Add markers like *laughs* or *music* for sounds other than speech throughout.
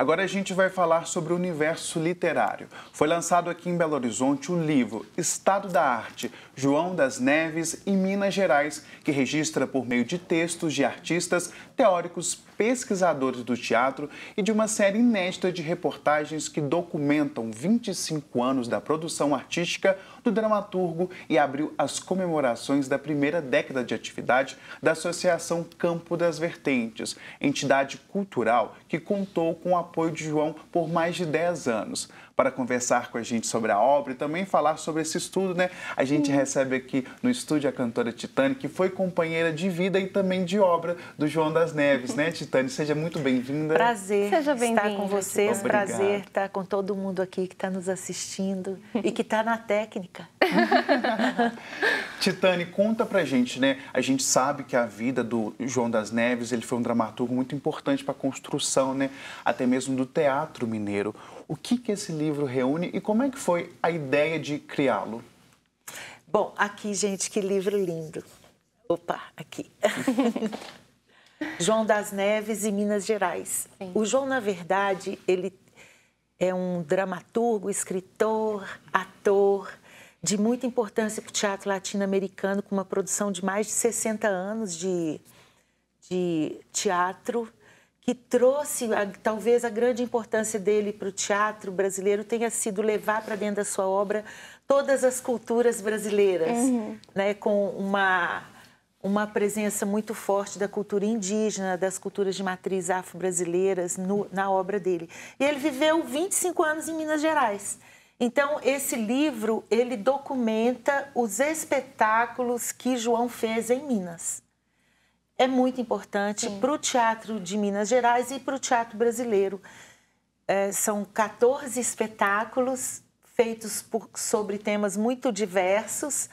Agora a gente vai falar sobre o universo literário. Foi lançado aqui em Belo Horizonte o livro Estado da Arte, João das Neves e Minas Gerais, que registra por meio de textos de artistas, teóricos, pesquisadores do teatro e de uma série inédita de reportagens que documentam 25 anos da produção artística do dramaturgo e abriu as comemorações da primeira década de atividade da Associação Campo das Vertentes, entidade cultural que contou com o apoio de João por mais de 10 anos para conversar com a gente sobre a obra e também falar sobre esse estudo, né? A gente recebe aqui no estúdio a cantora Titane, que foi companheira de vida e também de obra do João das Neves, né, Titane? Seja muito bem-vinda. Prazer Seja bem estar com vocês, Obrigado. prazer estar com todo mundo aqui que está nos assistindo e que está na técnica. *laughs* Titane, conta pra gente, né? A gente sabe que a vida do João das Neves, ele foi um dramaturgo muito importante para a construção, né? Até mesmo do teatro mineiro. O que, que esse livro reúne e como é que foi a ideia de criá-lo? Bom, aqui, gente, que livro lindo. Opa, aqui. *laughs* João das Neves e Minas Gerais. Sim. O João, na verdade, ele é um dramaturgo, escritor, ator de muita importância para o teatro latino-americano, com uma produção de mais de 60 anos de, de teatro que trouxe a, talvez a grande importância dele para o teatro brasileiro tenha sido levar para dentro da sua obra todas as culturas brasileiras, uhum. né, com uma uma presença muito forte da cultura indígena, das culturas de matriz afro-brasileiras na obra dele. E ele viveu 25 anos em Minas Gerais. Então, esse livro, ele documenta os espetáculos que João fez em Minas é muito importante para o teatro de Minas Gerais e para o teatro brasileiro. É, são 14 espetáculos feitos por, sobre temas muito diversos.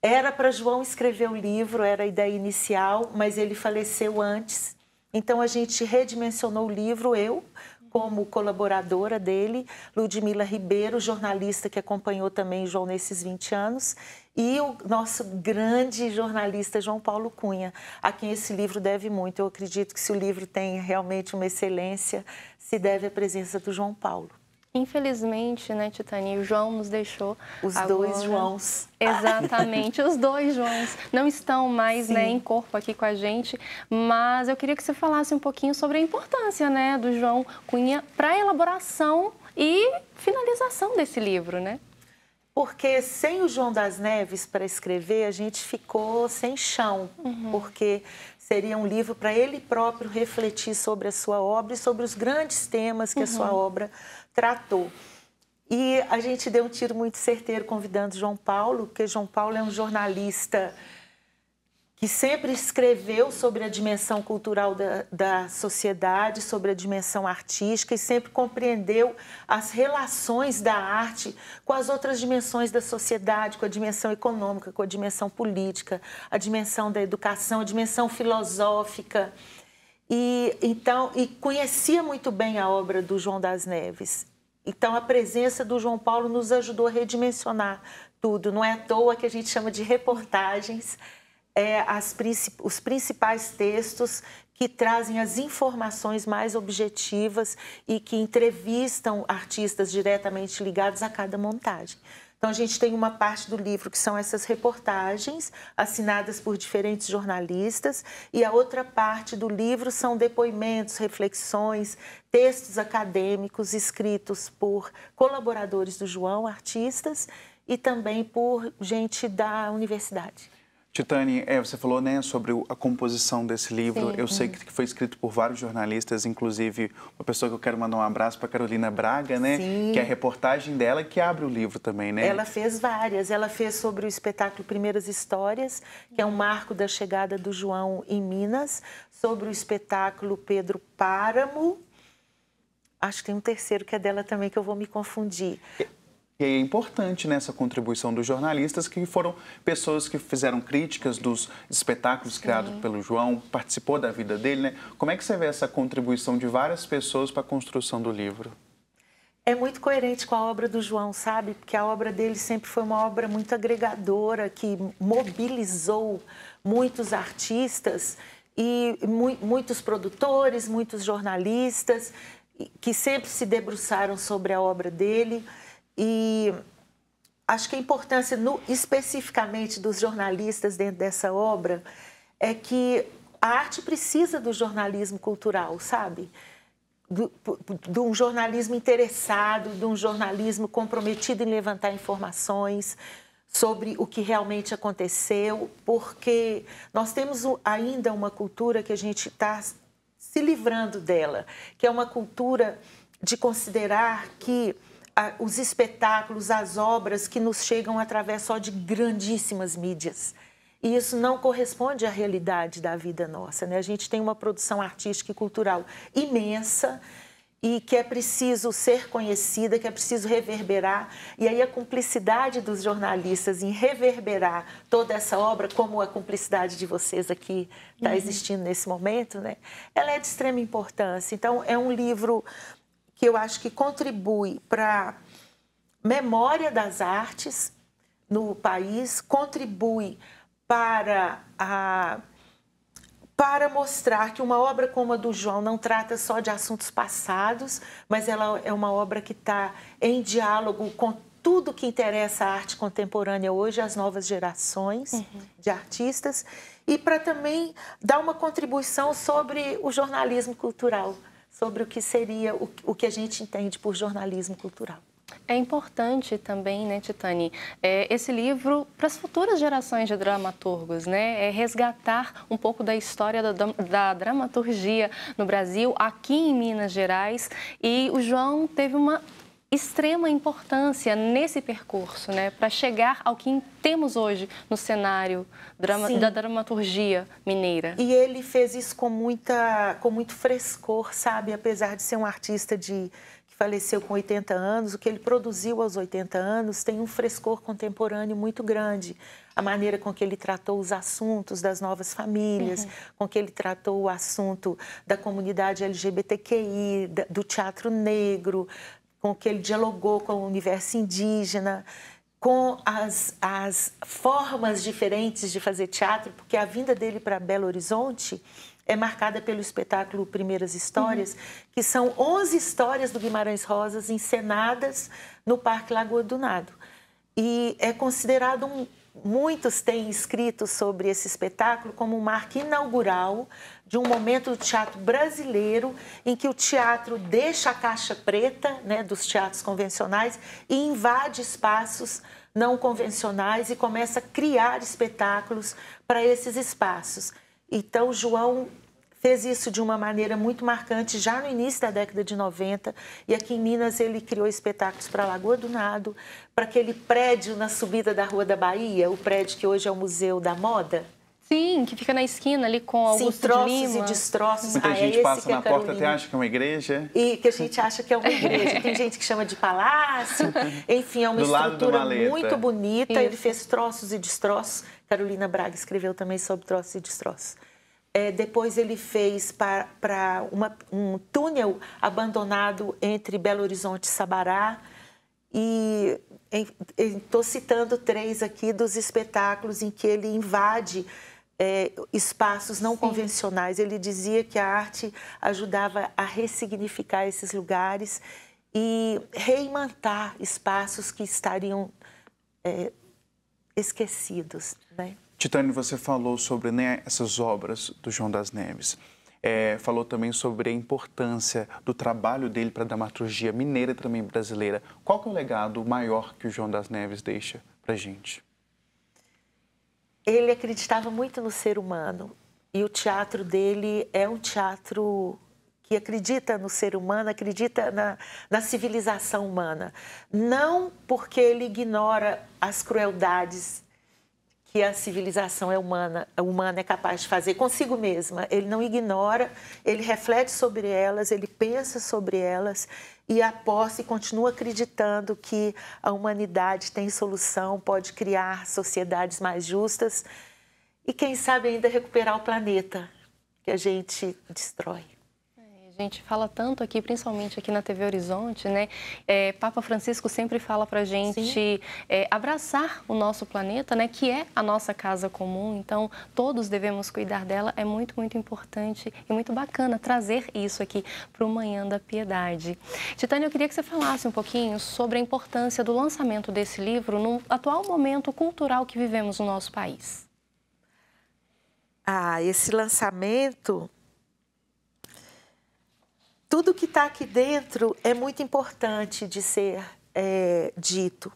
Era para João escrever o livro, era a ideia inicial, mas ele faleceu antes. Então a gente redimensionou o livro, eu como colaboradora dele, Ludmila Ribeiro, jornalista que acompanhou também João nesses 20 anos, e o nosso grande jornalista João Paulo Cunha, a quem esse livro deve muito. Eu acredito que se o livro tem realmente uma excelência, se deve à presença do João Paulo. Infelizmente, né, Titani, o João nos deixou. Os agora... dois Joãos. Exatamente, os dois Joãos não estão mais né, em corpo aqui com a gente, mas eu queria que você falasse um pouquinho sobre a importância né, do João Cunha para a elaboração e finalização desse livro, né? porque sem o João das Neves para escrever, a gente ficou sem chão, uhum. porque seria um livro para ele próprio refletir sobre a sua obra e sobre os grandes temas que uhum. a sua uhum. obra tratou. E a gente deu um tiro muito certeiro convidando João Paulo, porque João Paulo é um jornalista que sempre escreveu sobre a dimensão cultural da, da, sociedade, sobre a dimensão artística e sempre compreendeu as relações da arte com as outras dimensões da sociedade, com a dimensão econômica, com a dimensão política, a dimensão da educação, a dimensão filosófica. E então, e conhecia muito bem a obra do João das Neves. Então, a presença do João Paulo nos ajudou a redimensionar tudo. Não é à toa que a gente chama de reportagens é, as, os principais textos que trazem as informações mais objetivas e que entrevistam artistas diretamente ligados a cada montagem. Então, a gente tem uma parte do livro que são essas reportagens assinadas por diferentes jornalistas, e a outra parte do livro são depoimentos, reflexões, textos acadêmicos escritos por colaboradores do João, artistas, e também por gente da universidade. Titani, é, você falou né, sobre a composição desse livro. Sim. Eu sei uhum. que foi escrito por vários jornalistas, inclusive uma pessoa que eu quero mandar um abraço para Carolina Braga, né? Sim. Que é a reportagem dela que abre o livro também, né? Ela fez várias. Ela fez sobre o espetáculo Primeiras Histórias, que é um marco da chegada do João em Minas, sobre o espetáculo Pedro Páramo, acho que tem um terceiro que é dela também que eu vou me confundir. E é importante nessa contribuição dos jornalistas, que foram pessoas que fizeram críticas dos espetáculos criados pelo João, participou da vida dele, né? Como é que você vê essa contribuição de várias pessoas para a construção do livro? É muito coerente com a obra do João, sabe? Porque a obra dele sempre foi uma obra muito agregadora, que mobilizou muitos artistas e mu muitos produtores, muitos jornalistas, que sempre se debruçaram sobre a obra dele. E acho que a importância no, especificamente dos jornalistas dentro dessa obra é que a arte precisa do jornalismo cultural, sabe? de um jornalismo interessado, de um jornalismo comprometido em levantar informações sobre o que realmente aconteceu, porque nós temos ainda uma cultura que a gente está se livrando dela, que é uma cultura de considerar que os espetáculos, as obras que nos chegam através só de grandíssimas mídias. E isso não corresponde à realidade da vida nossa. Né? A gente tem uma produção artística e cultural imensa e que é preciso ser conhecida, que é preciso reverberar. E aí a cumplicidade dos jornalistas em reverberar toda essa obra, como a cumplicidade de vocês aqui está uhum. existindo nesse momento, né? ela é de extrema importância. Então, é um livro que eu acho que contribui para memória das artes no país, contribui para a para mostrar que uma obra como a do João não trata só de assuntos passados, mas ela é uma obra que está em diálogo com tudo que interessa à arte contemporânea hoje, às novas gerações uhum. de artistas, e para também dar uma contribuição sobre o jornalismo cultural, sobre o que seria o, o que a gente entende por jornalismo cultural. É importante também, né, Titani, é, esse livro para as futuras gerações de dramaturgos, né? É resgatar um pouco da história da, da, dramaturgia no Brasil, aqui em Minas Gerais. E o João teve uma extrema importância nesse percurso, né, para chegar ao que temos hoje no cenário drama, da dramaturgia mineira. E ele fez isso com muita, com muito frescor, sabe, apesar de ser um artista de que faleceu com 80 anos, o que ele produziu aos 80 anos tem um frescor contemporâneo muito grande. A maneira com que ele tratou os assuntos das novas famílias, uhum. com que ele tratou o assunto da comunidade LGBTQI, do teatro negro, com que ele dialogou com o universo indígena, com as, as formas diferentes de fazer teatro, porque a vinda dele para Belo Horizonte é marcada pelo espetáculo Primeiras Histórias, uhum. que são 11 histórias do Guimarães Rosas encenadas no Parque Lagoa do Nado. E é considerado um muitos têm escrito sobre esse espetáculo como um marco inaugural de um momento do teatro brasileiro em que o teatro deixa a caixa preta né, dos teatros convencionais e invade espaços não convencionais e começa a criar espetáculos para esses espaços. Então, João fez isso de uma maneira muito marcante já no início da década de 90. E aqui em Minas ele criou espetáculos para a Lagoa do Nado, para aquele prédio na subida da Rua da Bahia, o prédio que hoje é o Museu da Moda. Sim, que fica na esquina ali com alguns troços de Lima. e destroços. Muita ah, é gente é passa na é porta até acha que é uma igreja. E que a gente acha que é uma igreja. Tem gente que chama de palácio. *laughs* Enfim, é uma do estrutura muito bonita. Isso. Ele fez troços e destroços. Carolina Braga escreveu também sobre troços e destroços. É, depois ele fez para um túnel abandonado entre Belo Horizonte e Sabará. E estou citando três aqui dos espetáculos em que ele invade é, espaços não Sim. convencionais. Ele dizia que a arte ajudava a ressignificar esses lugares e reimantar espaços que estariam é, esquecidos. Né? Titânio, você falou sobre né, essas obras do João das Neves. É, falou também sobre a importância do trabalho dele para a dramaturgia mineira e também brasileira. Qual que é o legado maior que o João das Neves deixa para a gente? Ele acreditava muito no ser humano e o teatro dele é um teatro que acredita no ser humano, acredita na, na civilização humana. Não porque ele ignora as crueldades que a civilização é humana, humana é capaz de fazer consigo mesma. Ele não ignora, ele reflete sobre elas, ele pensa sobre elas e aposta e continua acreditando que a humanidade tem solução, pode criar sociedades mais justas e quem sabe ainda recuperar o planeta que a gente destrói gente fala tanto aqui, principalmente aqui na TV Horizonte, né? É, Papa Francisco sempre fala para gente é, abraçar o nosso planeta, né? Que é a nossa casa comum. Então, todos devemos cuidar dela. É muito, muito importante e muito bacana trazer isso aqui para o Manhã da Piedade. Titânia, eu queria que você falasse um pouquinho sobre a importância do lançamento desse livro no atual momento cultural que vivemos no nosso país. Ah, esse lançamento tudo que está aqui dentro é muito importante de ser é, dito.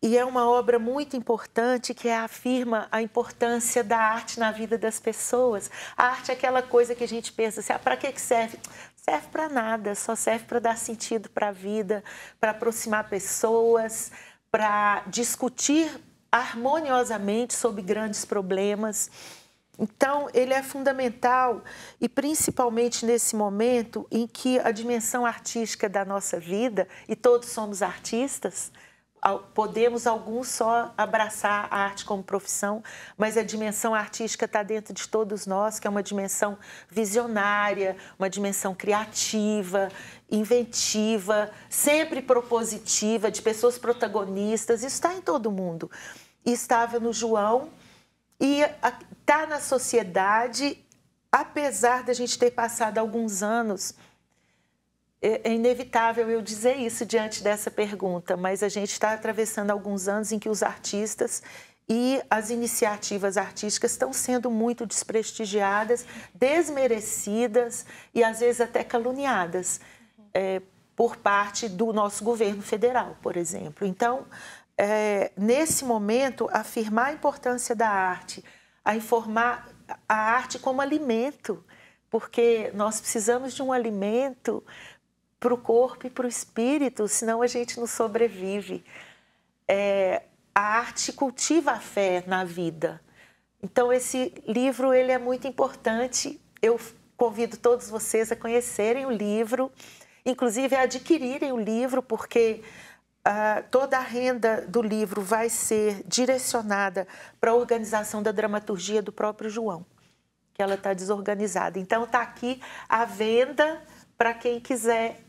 E é uma obra muito importante que afirma a importância da arte na vida das pessoas. A arte é aquela coisa que a gente pensa assim: ah, para que serve? Serve para nada, só serve para dar sentido para a vida, para aproximar pessoas, para discutir harmoniosamente sobre grandes problemas. Então, ele é fundamental e principalmente nesse momento em que a dimensão artística da nossa vida, e todos somos artistas, podemos alguns só abraçar a arte como profissão, mas a dimensão artística está dentro de todos nós, que é uma dimensão visionária, uma dimensão criativa, inventiva, sempre propositiva, de pessoas protagonistas. Isso está em todo mundo. estava no João e está na sociedade, apesar da gente ter passado alguns anos. É, é inevitável eu dizer isso diante dessa pergunta, mas a gente está atravessando alguns anos em que os artistas e as iniciativas artísticas estão sendo muito desprestigiadas, desmerecidas e às vezes até caluniadas é, por parte do nosso governo federal, por exemplo. Então, é, nesse momento, afirmar a importância da arte, a informar a arte como alimento, porque nós precisamos de um alimento para o corpo e para o espírito, senão a gente não sobrevive. É, a arte cultiva a fé na vida. Então esse livro ele é muito importante. Eu convido todos vocês a conhecerem o livro, inclusive a adquirirem o livro, porque toda a renda do livro vai ser direcionada para a organização da dramaturgia do próprio João, que ela está desorganizada. Então, está aqui a venda para quem quiser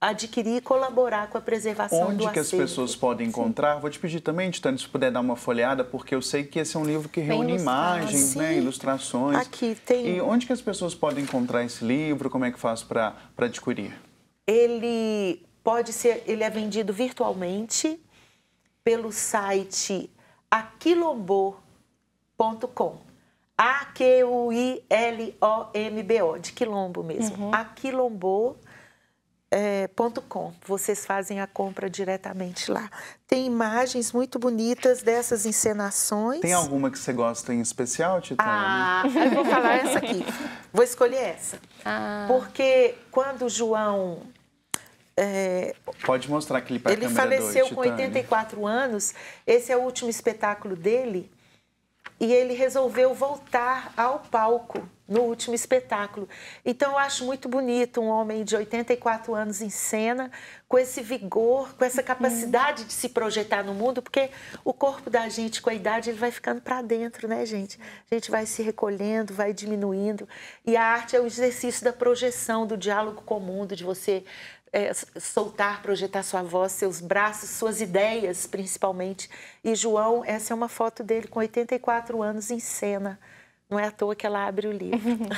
adquirir e colaborar com a preservação Onde do Onde que as pessoas podem encontrar? Sim. Vou te pedir também, Titânia, se puder dar uma folheada, porque eu sei que esse é um livro que reúne imagens, né, ilustrações. Aqui tem. E onde que as pessoas podem encontrar esse livro? Como é que faz para adquirir? Ele pode ser, ele é vendido virtualmente pelo site aquilombo.com. A Q U I L O M B O, de quilombo mesmo. Uhum. aquilombo.com. É, Vocês fazem a compra diretamente lá. Tem imagens muito bonitas dessas encenações. Tem alguma que você gosta em especial, Titânia? Ah, eu vou falar essa aqui. Vou escolher essa. Ah. Porque quando o João é, Pode mostrar aquele para Ele faleceu dois, com 84 anos. Esse é o último espetáculo dele. E ele resolveu voltar ao palco no último espetáculo. Então, eu acho muito bonito um homem de 84 anos em cena, com esse vigor, com essa capacidade de se projetar no mundo, porque o corpo da gente, com a idade, ele vai ficando para dentro, né, gente? A gente vai se recolhendo, vai diminuindo. E a arte é o exercício da projeção, do diálogo com o mundo, de você é, soltar, projetar sua voz, seus braços, suas ideias, principalmente. E João, essa é uma foto dele com 84 anos em cena. Não é à toa que ela abre o livro. Uhum.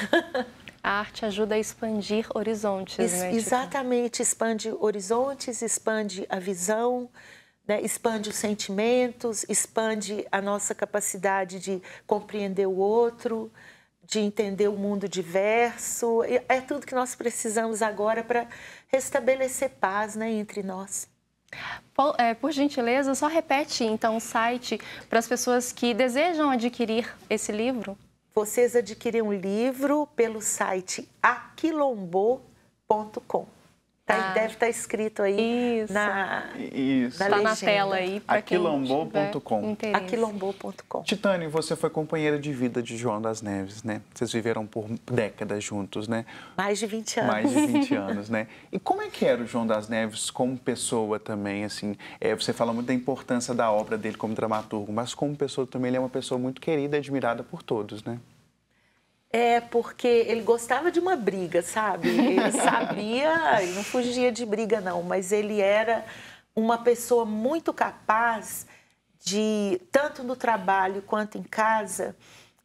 *laughs* a arte ajuda a expandir horizontes, Ex né? Exatamente, expande horizontes, expande a visão, né? expande os sentimentos, expande a nossa capacidade de compreender o outro de entender o mundo diverso. É tudo que nós precisamos agora para restabelecer paz né, entre nós. Por, é, por, gentileza, só repete então o site para as pessoas que desejam adquirir esse livro. Vocês adquirem um livro pelo site aquilombo.com Tá. deve estar tá escrito aí Isso. na Isso. Tá na tela aí para Aquilombo.com aquilombou.com. você foi companheira de vida de João das Neves, né? Vocês viveram por décadas juntos, né? Mais de 20 anos. Mais de 20 *laughs* anos, né? E como é que era o João das Neves como pessoa também, assim? É, você fala muito da importância da obra dele como dramaturgo, mas como pessoa também ele é uma pessoa muito querida e admirada por todos, né? É, porque ele gostava de uma briga, sabe? Ele *laughs* sabia, ele não fugia de briga, não, mas ele era uma pessoa muito capaz de, tanto no trabalho quanto em casa,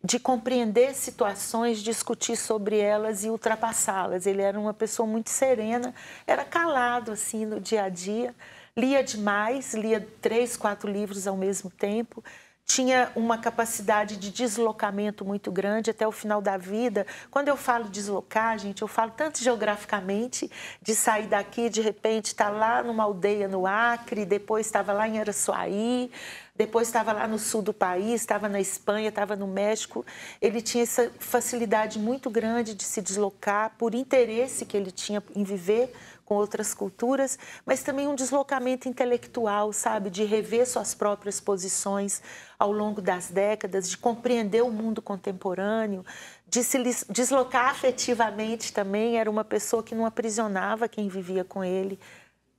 de compreender situações, discutir sobre elas e ultrapassá-las. Ele era uma pessoa muito serena, era calado, assim, no dia a dia, lia demais, lia três, quatro livros ao mesmo tempo tinha uma capacidade de deslocamento muito grande até o final da vida. Quando eu falo deslocar, gente, eu falo tanto geograficamente, de sair daqui, de repente estar tá lá numa aldeia no Acre, depois estava lá em Araçuaí, depois estava lá no sul do país, estava na Espanha, estava no México. Ele tinha essa facilidade muito grande de se deslocar por interesse que ele tinha em viver com outras culturas, mas também um deslocamento intelectual, sabe, de rever suas próprias posições ao longo das décadas, de compreender o mundo contemporâneo, de se deslocar afetivamente também. Era uma pessoa que não aprisionava quem vivia com ele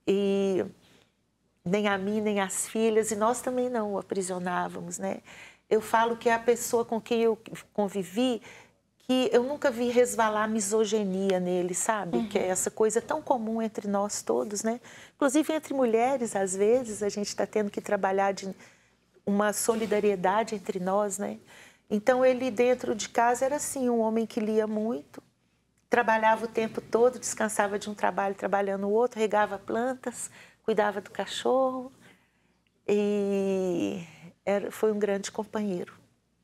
e nem a mim, nem as filhas, e nós também não o aprisionávamos, né? Eu falo que é a pessoa com quem eu convivi que eu nunca vi resvalar misoginia nele, sabe? Uhum. Que é uhum. essa coisa tão comum entre nós todos, né? Inclusive entre mulheres, às vezes, a gente está tendo que trabalhar de uma solidariedade entre nós, né? Então, ele dentro de casa era assim, um homem que lia muito, trabalhava o tempo todo, descansava de um trabalho trabalhando o outro, regava plantas, cuidava do cachorro e era, foi um grande companheiro,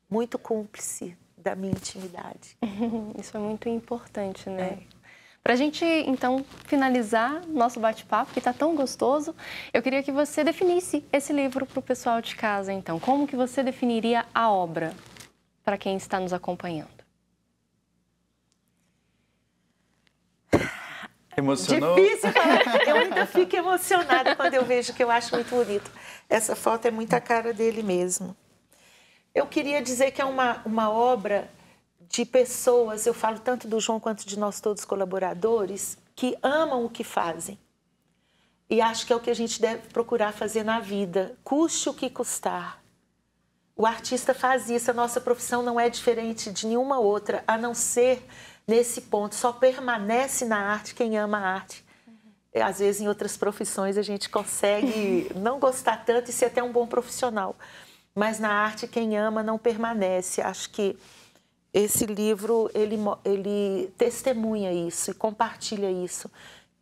muito cúmplice da minha intimidade. *laughs* Isso é muito importante, né? É. Para a gente, então, finalizar nosso bate-papo, que está tão gostoso, eu queria que você definisse esse livro para o pessoal de casa, então. Como que você definiria a obra para quem está nos acompanhando? Emocionou? Difícil falar. Eu ainda fico emocionada quando eu vejo que eu acho muito bonito. Essa foto é muita cara dele mesmo. Eu queria dizer que é uma, uma obra de pessoas, eu falo tanto do João quanto de nós todos colaboradores, que amam o que fazem. E acho que é o que a gente deve procurar fazer na vida, custe o que custar. O artista faz isso, a nossa profissão não é diferente de nenhuma outra, a não ser nesse ponto. Só permanece na arte quem ama a arte. É, às vezes, em outras profissões, a gente consegue *laughs* não gostar tanto e ser até um bom profissional. Mas na arte, quem ama não permanece. Acho que esse livro, ele, ele testemunha isso e compartilha isso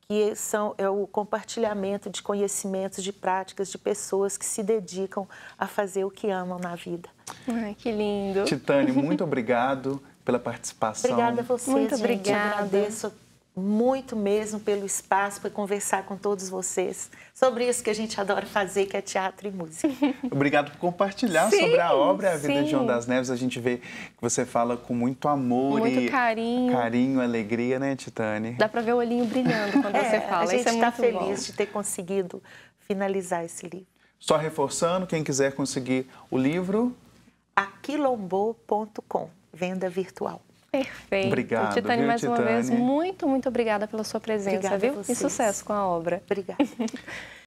que são, é o compartilhamento de conhecimentos, de práticas, de pessoas que se dedicam a fazer o que amam na vida. Ai, que lindo. Titane, muito *laughs* obrigado pela participação. Obrigada a você, Muito obrigada. Agradeço muito mesmo pelo espaço para conversar com todos vocês sobre isso que a gente adora fazer, que é teatro e música. *laughs* Obrigado por compartilhar sim, sobre a obra a vida sim. de João das Neves. A gente vê que você fala com muito amor muito e carinho. carinho, alegria, né, Titane? Dá para ver o olhinho brilhando quando é, você fala. A gente está é tá feliz bom. de ter conseguido finalizar esse livro. Só reforçando, quem quiser conseguir o livro, aquilombo.com venda virtual. Perfeito. Obrigado. Titane, viu, mais uma vez, muito, muito obrigada pela sua presença, obrigada viu? E sucesso com a obra. Obrigada. *laughs*